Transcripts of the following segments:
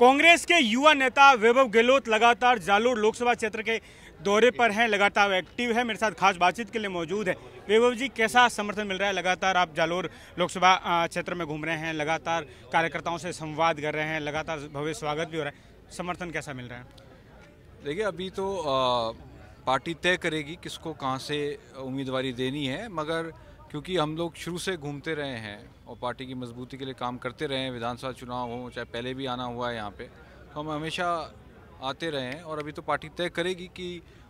कांग्रेस के युवा नेता वैभव गहलोत लगातार जालोर लोकसभा क्षेत्र के दौरे पर हैं लगातार एक्टिव है मेरे साथ खास बातचीत के लिए मौजूद है वैभव जी कैसा समर्थन मिल रहा है लगातार आप जालोर लोकसभा क्षेत्र में घूम रहे हैं लगातार कार्यकर्ताओं से संवाद कर रहे हैं लगातार भव्य स्वागत भी हो रहा है समर्थन कैसा मिल रहा है देखिए अभी तो आ, पार्टी तय करेगी किसको कहाँ से उम्मीदवारी देनी है मगर क्योंकि हम लोग शुरू से घूमते रहे हैं और पार्टी की मजबूती के लिए काम करते रहे हैं विधानसभा चुनाव हो चाहे पहले भी आना हुआ है यहाँ पे तो हम हमेशा आते रहे हैं और अभी तो पार्टी तय करेगी कि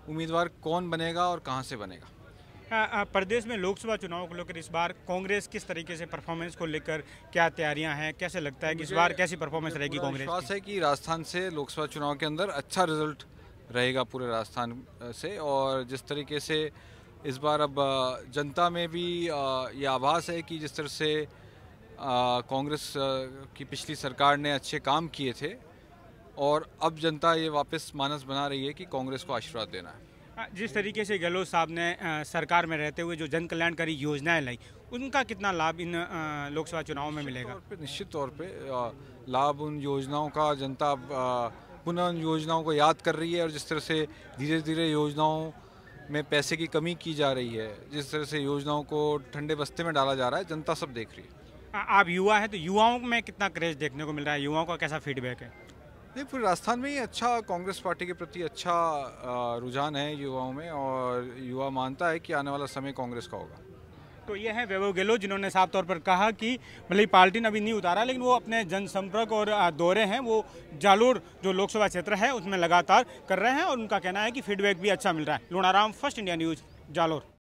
उम्मीदवार कौन बनेगा और कहाँ से बनेगा प्रदेश में लोकसभा चुनाव को लेकर इस बार कांग्रेस किस तरीके से परफॉर्मेंस को लेकर क्या तैयारियां हैं कैसे लगता है कि इस बार कैसी परफॉर्मेंस रहेगी कांग्रेस विश्वास है कि राजस्थान से लोकसभा चुनाव के अंदर अच्छा रिजल्ट रहेगा पूरे राजस्थान से और जिस तरीके से इस बार अब जनता में भी ये आभास है कि जिस तरह से कांग्रेस की पिछली सरकार ने अच्छे काम किए थे और अब जनता ये वापस मानस बना रही है कि कांग्रेस को आशीर्वाद देना है हाँ, जिस तरीके से गहलोत साहब ने सरकार में रहते हुए जो जन कल्याणकारी योजनाएं लाई उनका कितना लाभ इन लोकसभा चुनाव में मिलेगा निश्चित तौर पे लाभ उन योजनाओं का जनता पुनः उन योजनाओं को याद कर रही है और जिस तरह से धीरे धीरे योजनाओं में पैसे की कमी की जा रही है जिस तरह से योजनाओं को ठंडे बस्ते में डाला जा रहा है जनता सब देख रही है आप युवा हैं तो युवाओं में कितना क्रेज देखने को मिल रहा है युवाओं का कैसा फीडबैक है नहीं पूरे राजस्थान में ही अच्छा कांग्रेस पार्टी के प्रति अच्छा रुझान है युवाओं में और युवा मानता है कि आने वाला समय कांग्रेस का होगा तो ये हैं वैभव गहलोत जिन्होंने साफ तौर पर कहा कि भले मतलब पार्टी ने अभी नहीं उतारा लेकिन वो अपने जनसंपर्क और दौरे हैं वो जालोर जो लोकसभा क्षेत्र है उसमें लगातार कर रहे हैं और उनका कहना है कि फीडबैक भी अच्छा मिल रहा है Lunaram first India news Jalore